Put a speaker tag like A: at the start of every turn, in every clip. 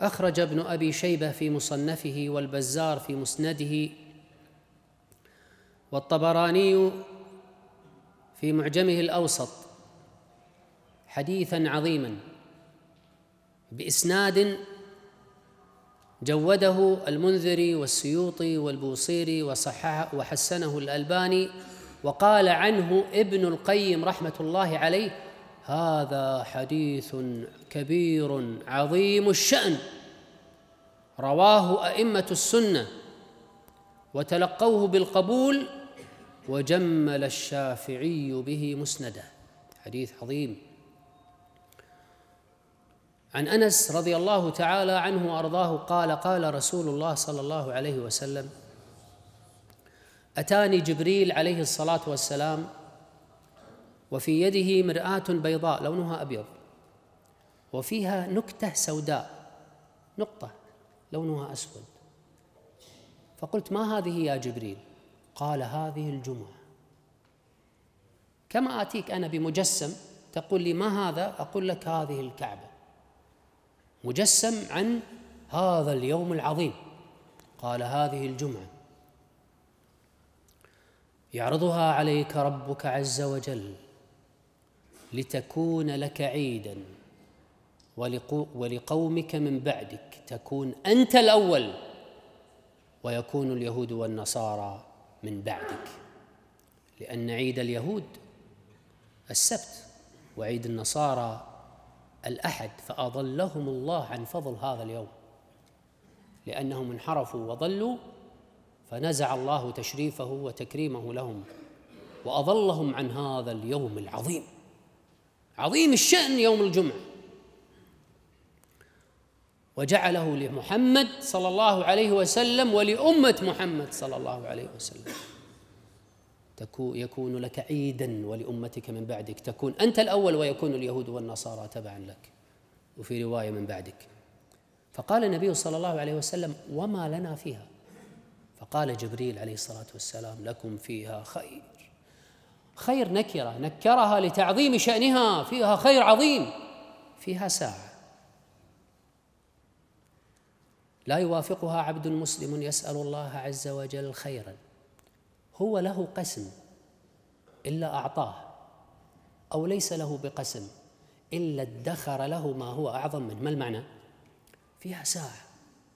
A: أخرج ابن أبي شيبة في مصنفه والبزار في مسنده والطبراني في معجمه الأوسط حديثا عظيما بإسناد جوده المنذري والسيوطي والبوصيري وصححه وحسنه الألباني وقال عنه ابن القيم رحمة الله عليه هذا حديث كبير عظيم الشأن رواه أئمة السنة وتلقوه بالقبول وجمل الشافعي به مسنده حديث عظيم عن انس رضي الله تعالى عنه وارضاه قال قال رسول الله صلى الله عليه وسلم اتاني جبريل عليه الصلاه والسلام وفي يده مرآة بيضاء لونها أبيض وفيها نكتة سوداء نقطة لونها أسود فقلت ما هذه يا جبريل قال هذه الجمعة كما آتيك أنا بمجسم تقول لي ما هذا أقول لك هذه الكعبة مجسم عن هذا اليوم العظيم قال هذه الجمعة يعرضها عليك ربك عز وجل لتكون لك عيدا ولقومك من بعدك تكون انت الاول ويكون اليهود والنصارى من بعدك لان عيد اليهود السبت وعيد النصارى الاحد فاضلهم الله عن فضل هذا اليوم لانهم انحرفوا وضلوا فنزع الله تشريفه وتكريمه لهم واضلهم عن هذا اليوم العظيم عظيم الشأن يوم الجمعة وجعله لمحمد صلى الله عليه وسلم ولأمة محمد صلى الله عليه وسلم يكون لك عيدا ولأمتك من بعدك تكون أنت الأول ويكون اليهود والنصارى تبعا لك وفي رواية من بعدك فقال النبي صلى الله عليه وسلم وما لنا فيها فقال جبريل عليه الصلاة والسلام لكم فيها خير خير نكرة نكرها لتعظيم شأنها فيها خير عظيم فيها ساعة لا يوافقها عبد مسلم يسأل الله عز وجل خيرا هو له قسم إلا أعطاه أو ليس له بقسم إلا ادخر له ما هو أعظم منه ما المعنى؟ فيها ساعة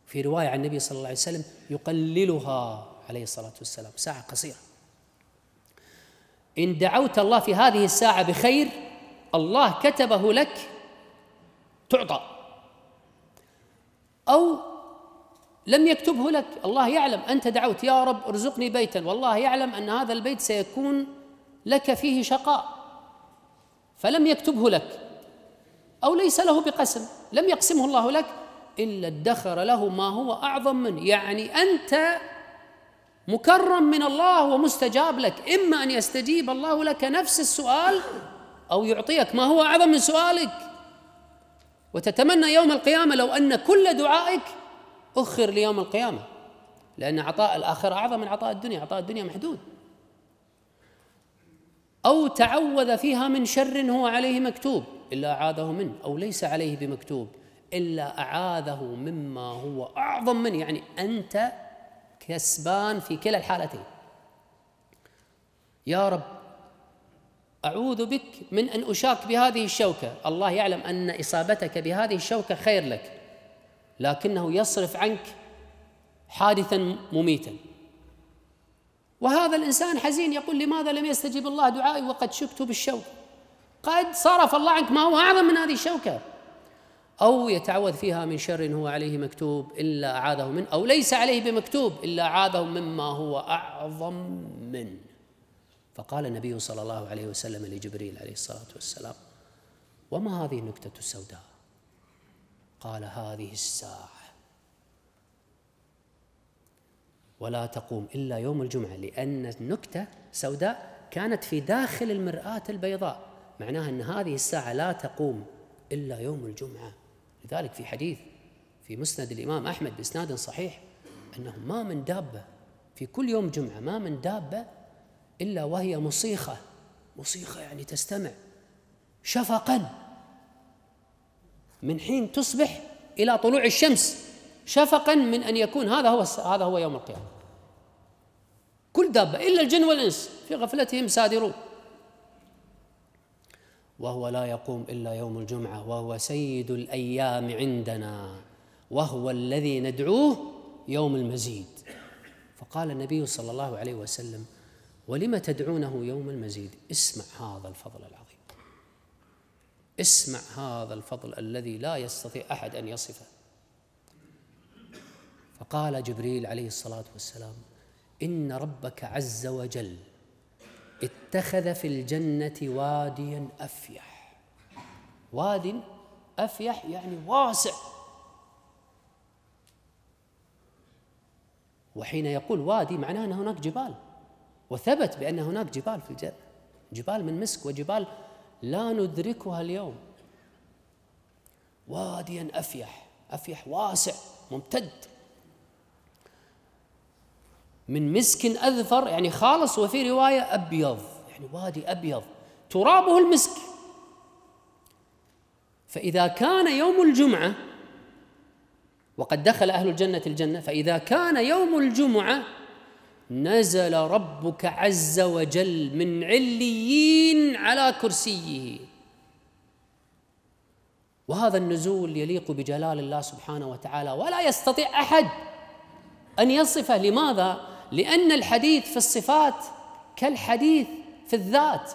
A: في رواية عن النبي صلى الله عليه وسلم يقللها عليه الصلاة والسلام ساعة قصيرة إن دعوت الله في هذه الساعة بخير الله كتبه لك تعطى أو لم يكتبه لك الله يعلم أنت دعوت يا رب ارزقني بيتا والله يعلم أن هذا البيت سيكون لك فيه شقاء فلم يكتبه لك أو ليس له بقسم لم يقسمه الله لك إلا ادخر له ما هو أعظم منه يعني أنت مكرم من الله ومستجاب لك إما أن يستجيب الله لك نفس السؤال أو يعطيك ما هو أعظم من سؤالك وتتمنى يوم القيامة لو أن كل دعائك أخر ليوم القيامة لأن عطاء الآخرة أعظم من عطاء الدنيا عطاء الدنيا محدود أو تعوذ فيها من شر هو عليه مكتوب إلا أعاذه منه أو ليس عليه بمكتوب إلا أعاذه مما هو أعظم منه يعني أنت كسبان في كلا الحالتين يا رب أعوذ بك من أن أشاك بهذه الشوكة الله يعلم أن إصابتك بهذه الشوكة خير لك لكنه يصرف عنك حادثا مميتا وهذا الإنسان حزين يقول لماذا لم يستجب الله دعائي وقد شكت بالشوكة قد صرف الله عنك ما هو أعظم من هذه الشوكة أو يتعوذ فيها من شر هو عليه مكتوب إلا أعاذه منه أو ليس عليه بمكتوب إلا أعاذه مما هو أعظم منه فقال النبي صلى الله عليه وسلم لجبريل عليه الصلاة والسلام وما هذه النكتة السوداء قال هذه الساعة ولا تقوم إلا يوم الجمعة لأن النكتة سوداء كانت في داخل المرآة البيضاء معناها أن هذه الساعة لا تقوم إلا يوم الجمعة لذلك في حديث في مسند الإمام أحمد بإسناد صحيح أنه ما من دابة في كل يوم جمعة ما من دابة إلا وهي مصيخة مصيخة يعني تستمع شفقا من حين تصبح إلى طلوع الشمس شفقا من أن يكون هذا هو هذا هو يوم القيامة كل دابة إلا الجن والإنس في غفلتهم سادرون وهو لا يقوم الا يوم الجمعه وهو سيد الايام عندنا وهو الذي ندعوه يوم المزيد فقال النبي صلى الله عليه وسلم ولم تدعونه يوم المزيد اسمع هذا الفضل العظيم اسمع هذا الفضل الذي لا يستطيع احد ان يصفه فقال جبريل عليه الصلاه والسلام ان ربك عز وجل اتخذ في الجنة واديا أفيح واد أفيح يعني واسع وحين يقول وادي معناه أن هناك جبال وثبت بأن هناك جبال في الجنة جبال من مسك وجبال لا ندركها اليوم واديا أفيح أفيح واسع ممتد من مسك أذفر يعني خالص وفي رواية أبيض يعني وادي أبيض ترابه المسك فإذا كان يوم الجمعة وقد دخل أهل الجنة الجنة فإذا كان يوم الجمعة نزل ربك عز وجل من عليين على كرسيه وهذا النزول يليق بجلال الله سبحانه وتعالى ولا يستطيع احد ان يصفه لماذا لأن الحديث في الصفات كالحديث في الذات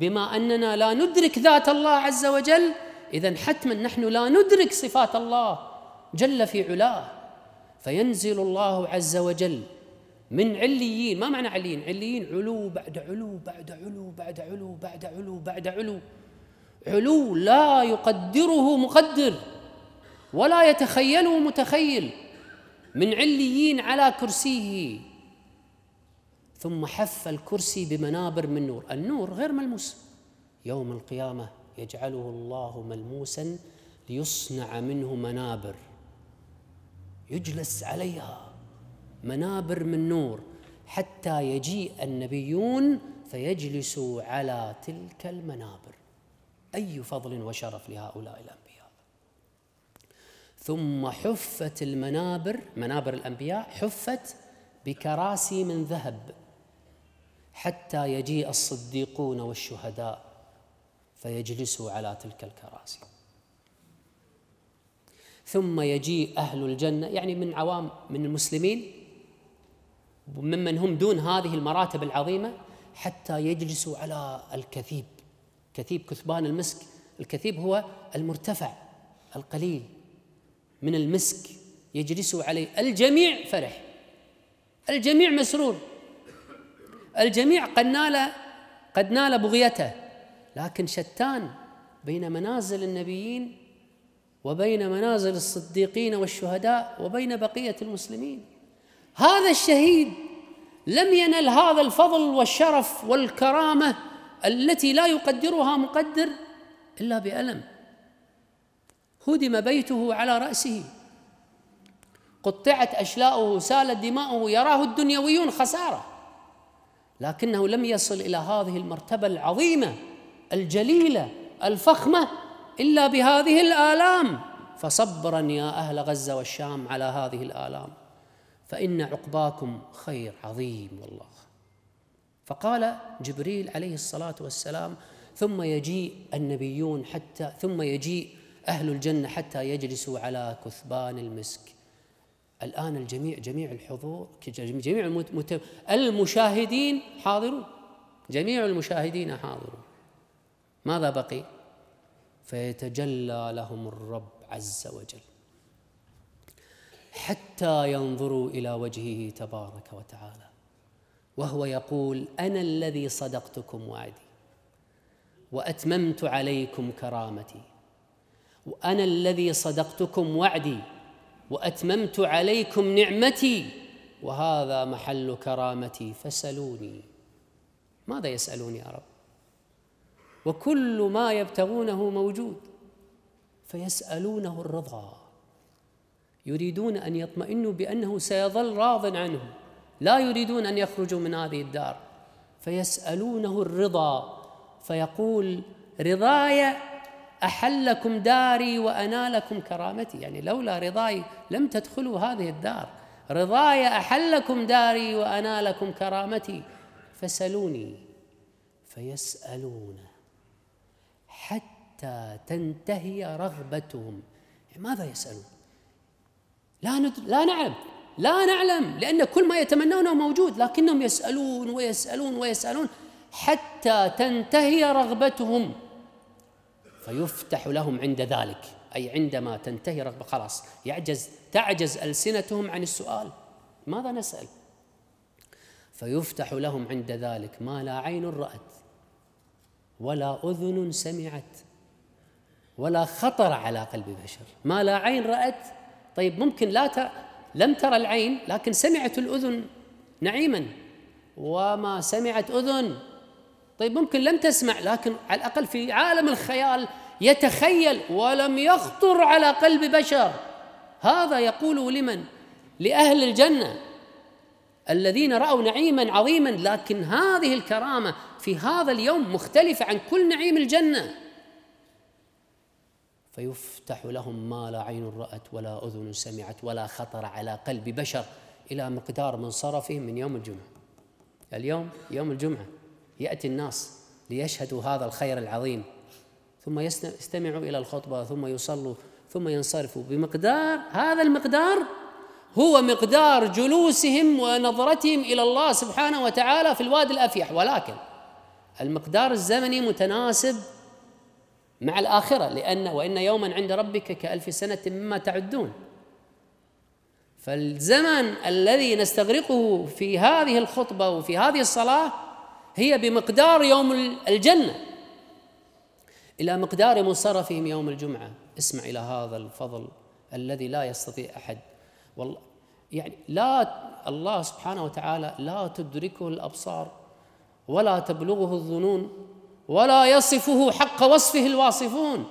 A: بما أننا لا ندرك ذات الله عز وجل إذا حتما نحن لا ندرك صفات الله جل في علاه فينزل الله عز وجل من عليين ما معنى عليين عليين علو بعد علو بعد علو بعد علو بعد علو بعد علو علو لا يقدره مقدر ولا يتخيله متخيل من عليين على كرسيه ثم حف الكرسي بمنابر من نور النور غير ملموس يوم القيامة يجعله الله ملموسا ليصنع منه منابر يجلس عليها منابر من نور حتى يجيء النبيون فيجلسوا على تلك المنابر أي فضل وشرف لهؤلاء الأنبياء ثم حفت المنابر منابر الأنبياء حفت بكراسي من ذهب حتى يجيء الصديقون والشهداء فيجلسوا على تلك الكراسي ثم يجيء أهل الجنة يعني من عوام من المسلمين ممن هم دون هذه المراتب العظيمة حتى يجلسوا على الكثيب كثيب كثبان المسك الكثيب هو المرتفع القليل من المسك يجلسوا عليه الجميع فرح الجميع مسرور الجميع قد نال قد نال بغيته لكن شتان بين منازل النبيين وبين منازل الصديقين والشهداء وبين بقيه المسلمين هذا الشهيد لم ينل هذا الفضل والشرف والكرامه التي لا يقدرها مقدر الا بالم هدم بيته على راسه قطعت اشلاؤه سالت دماؤه يراه الدنيويون خساره لكنه لم يصل الى هذه المرتبه العظيمه الجليله الفخمه الا بهذه الالام فصبرا يا اهل غزه والشام على هذه الالام فان عقباكم خير عظيم والله فقال جبريل عليه الصلاه والسلام ثم يجيء النبيون حتى ثم يجيء اهل الجنه حتى يجلسوا على كثبان المسك الآن الجميع جميع الحضور جميع المشاهدين حاضرون جميع المشاهدين حاضرون ماذا بقي؟ فيتجلى لهم الرب عز وجل حتى ينظروا إلى وجهه تبارك وتعالى وهو يقول أنا الذي صدقتكم وعدي وأتممت عليكم كرامتي وأنا الذي صدقتكم وعدي واتممت عليكم نعمتي وهذا محل كرامتي فسلوني ماذا يسالون يا رب وكل ما يبتغونه موجود فيسالونه الرضا يريدون ان يطمئنوا بانه سيظل راض عنهم لا يريدون ان يخرجوا من هذه الدار فيسالونه الرضا فيقول رضاي أحلكم داري وأنالكم كرامتي يعني لولا رضاي لم تدخلوا هذه الدار رضاي أحلكم داري وأنالكم كرامتي فسلوني فيسألون حتى تنتهي رغبتهم يعني ماذا يسألون لا ند... لا نعلم لا نعلم لأن كل ما يتمنونه موجود لكنهم يسألون ويسألون ويسألون حتى تنتهي رغبتهم فيفتح لهم عند ذلك أي عندما تنتهي رغبة خلاص يعجز تعجز ألسنتهم عن السؤال ماذا نسأل فيفتح لهم عند ذلك ما لا عين رأت ولا أذن سمعت ولا خطر على قلب بشر ما لا عين رأت طيب ممكن لا ت... لم ترى العين لكن سمعت الأذن نعيما وما سمعت أذن طيب ممكن لم تسمع لكن على الأقل في عالم الخيال يتخيل ولم يخطر على قلب بشر هذا يقول لمن لأهل الجنة الذين رأوا نعيما عظيما لكن هذه الكرامة في هذا اليوم مختلفة عن كل نعيم الجنة فيفتح لهم ما لا عين رأت ولا أذن سمعت ولا خطر على قلب بشر إلى مقدار من صرفهم من يوم الجمعة اليوم يوم الجمعه ياتي الناس ليشهدوا هذا الخير العظيم ثم يستمعوا الى الخطبه ثم يصلوا ثم ينصرفوا بمقدار هذا المقدار هو مقدار جلوسهم ونظرتهم الى الله سبحانه وتعالى في الوادي الافيح ولكن المقدار الزمني متناسب مع الاخره لان وان يوما عند ربك كالف سنه مما تعدون فالزمن الذي نستغرقه في هذه الخطبه وفي هذه الصلاه هي بمقدار يوم الجنة إلى مقدار منصرفهم يوم الجمعة اسمع إلى هذا الفضل الذي لا يستطيع أحد والله يعني لا الله سبحانه وتعالى لا تدركه الأبصار ولا تبلغه الظنون ولا يصفه حق وصفه الواصفون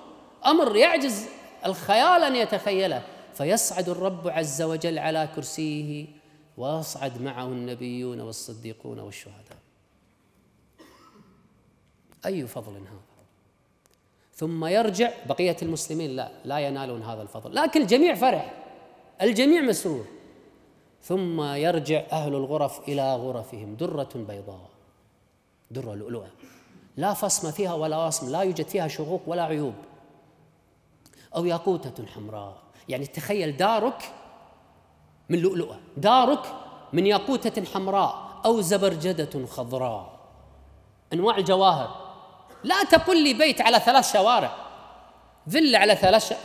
A: أمر يعجز الخيال أن يتخيله فيصعد الرب عز وجل على كرسيه ويصعد معه النبيون والصديقون والشهداء أي فضل هذا ثم يرجع بقية المسلمين لا لا ينالون هذا الفضل لكن الجميع فرح الجميع مسرور ثم يرجع أهل الغرف إلى غرفهم درة بيضاء درة لؤلؤة لا فصم فيها ولا وصم لا يوجد فيها شقوق ولا عيوب أو ياقوتة حمراء يعني تخيل دارك من لؤلؤة دارك من ياقوتة حمراء أو زبرجدة خضراء أنواع الجواهر لا تقل لي بيت على ثلاث شوارع فيلا على ثلاث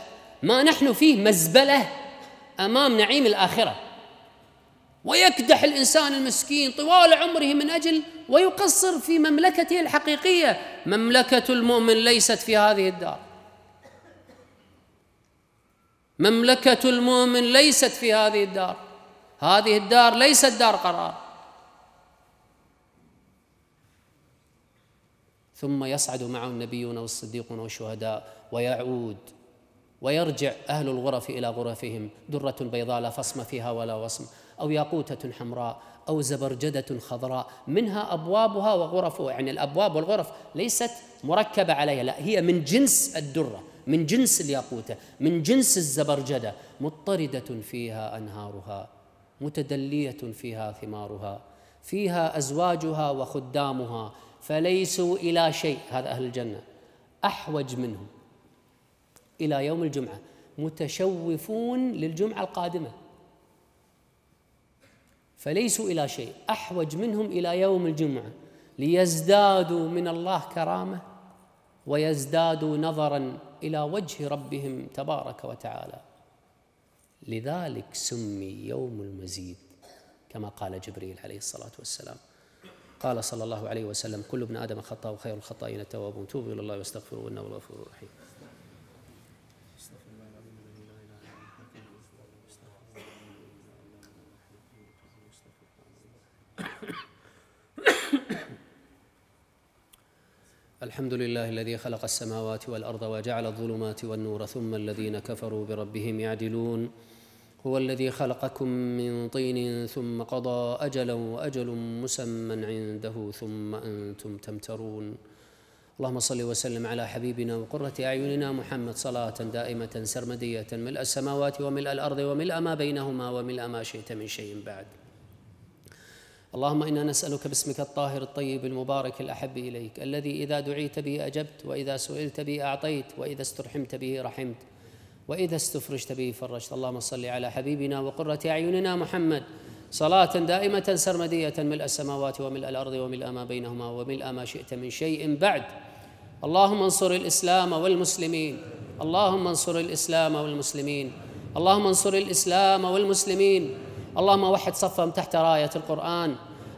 A: ما نحن فيه مزبله امام نعيم الاخره ويكدح الانسان المسكين طوال عمره من اجل ويقصر في مملكته الحقيقيه مملكه المؤمن ليست في هذه الدار مملكه المؤمن ليست في هذه الدار هذه الدار ليست دار قرار ثم يصعد معه النبيون والصديقون والشهداء ويعود ويرجع أهل الغرف إلى غرفهم درة بيضاء لا فصم فيها ولا وصم أو ياقوتة حمراء أو زبرجدة خضراء منها أبوابها وغرفها يعني الأبواب والغرف ليست مركبة عليها لا هي من جنس الدرة من جنس الياقوتة من جنس الزبرجدة مضطردة فيها أنهارها متدلية فيها ثمارها فيها أزواجها وخدامها فليسوا إلى شيء هذا أهل الجنة أحوج منهم إلى يوم الجمعة متشوفون للجمعة القادمة فليسوا إلى شيء أحوج منهم إلى يوم الجمعة ليزدادوا من الله كرامة ويزدادوا نظرا إلى وجه ربهم تبارك وتعالى لذلك سمي يوم المزيد كما قال جبريل عليه الصلاة والسلام قال صلى الله عليه وسلم كل ابن آدم خطأ وخير الخطائين التوابون توبوا إلى الله واستغفروا إنه الغفور الرحيم الحمد لله الذي خلق السماوات والأرض وجعل الظلمات والنور ثم الذين كفروا بربهم يعدلون هو الذي خلقكم من طين ثم قضى اجلا واجل مسمى عنده ثم انتم تمترون اللهم صل وسلم على حبيبنا وقرة أعيننا محمد صلاة دائمة سرمدية ملء السماوات وملء الأرض وملء ما بينهما وملء ما شئت من شيء بعد اللهم إنا نسألك باسمك الطاهر الطيب المبارك الأحب إليك الذي إذا دعيت به أجبت وإذا سئلت به أعطيت وإذا استرحمت به رحمت وإذا استفرجت به فرجت اللهم صل على حبيبنا وقرة أعيننا محمد صلاة دائمة سرمدية ملء السماوات وملء الأرض وملء ما بينهما وملء ما شئت من شيء بعد اللهم انصر الإسلام والمسلمين اللهم انصر الإسلام والمسلمين اللهم انصر الإسلام والمسلمين اللهم وحد صفهم تحت راية القرآن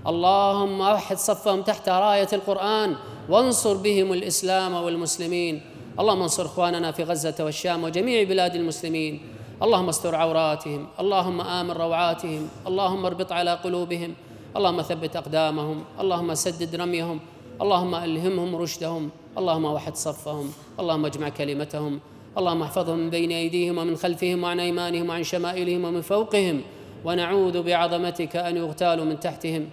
A: اللهم وحد صفهم تحت راية القرآن وانصر بهم الإسلام والمسلمين اللهم انصر اخواننا في غزه والشام وجميع بلاد المسلمين اللهم استر عوراتهم اللهم امن روعاتهم اللهم اربط على قلوبهم اللهم ثبت اقدامهم اللهم سدد رميهم اللهم الهمهم رشدهم اللهم وحد صفهم اللهم اجمع كلمتهم اللهم احفظهم من بين ايديهم ومن خلفهم وعن ايمانهم وعن شمائلهم ومن فوقهم ونعوذ بعظمتك ان يغتالوا من تحتهم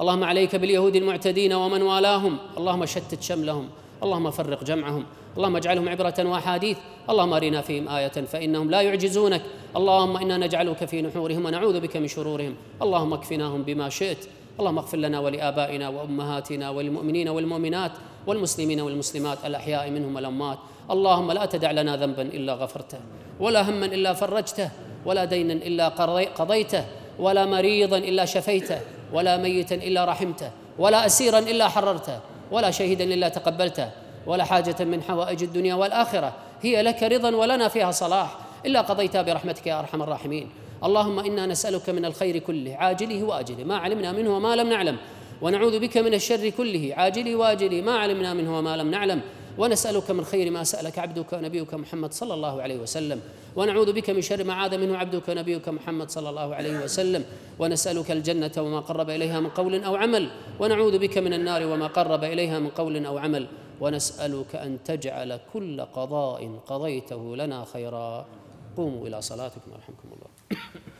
A: اللهم عليك باليهود المعتدين ومن والاهم اللهم شتت شملهم اللهم فرق جمعهم اللهم اجعلهم عبرة وأحاديث اللهم أرنا فيهم آية فإنهم لا يعجزونك اللهم إنا نجعلك في نحورهم ونعوذ بك من شرورهم اللهم اكفناهم بما شئت اللهم اغفر لنا ولآبائنا وأمهاتنا والمؤمنين والمؤمنات والمسلمين والمسلمات الأحياء منهم والأموات اللهم لا تدع لنا ذنبا إلا غفرته ولا هما إلا فرجته ولا دينا إلا قضيته ولا مريضا إلا شفيته ولا ميتا إلا رحمته ولا أسيرا إلا حررته ولا شهيدا لله تقبلته ولا حاجة من حوائج الدنيا والآخرة هي لك رضا ولنا فيها صلاح إلا قضيتها برحمتك يا أرحم الراحمين اللهم إنا نسألك من الخير كله عاجله وآجله ما علمنا منه وما لم نعلم ونعوذ بك من الشر كله عاجله وآجله ما علمنا منه وما لم نعلم ونسألك من خير ما سألك عبدك ونبيك محمد صلى الله عليه وسلم ونعوذ بك من شر ما عاد منه عبدك ونبيك محمد صلى الله عليه وسلم ونسألك الجنة وما قرب إليها من قول أو عمل ونعوذ بك من النار وما قرب إليها من قول أو عمل ونسألك أن تجعل كل قضاء قضيته لنا خيرا قوموا إلى صلاتكم ورحمكم الله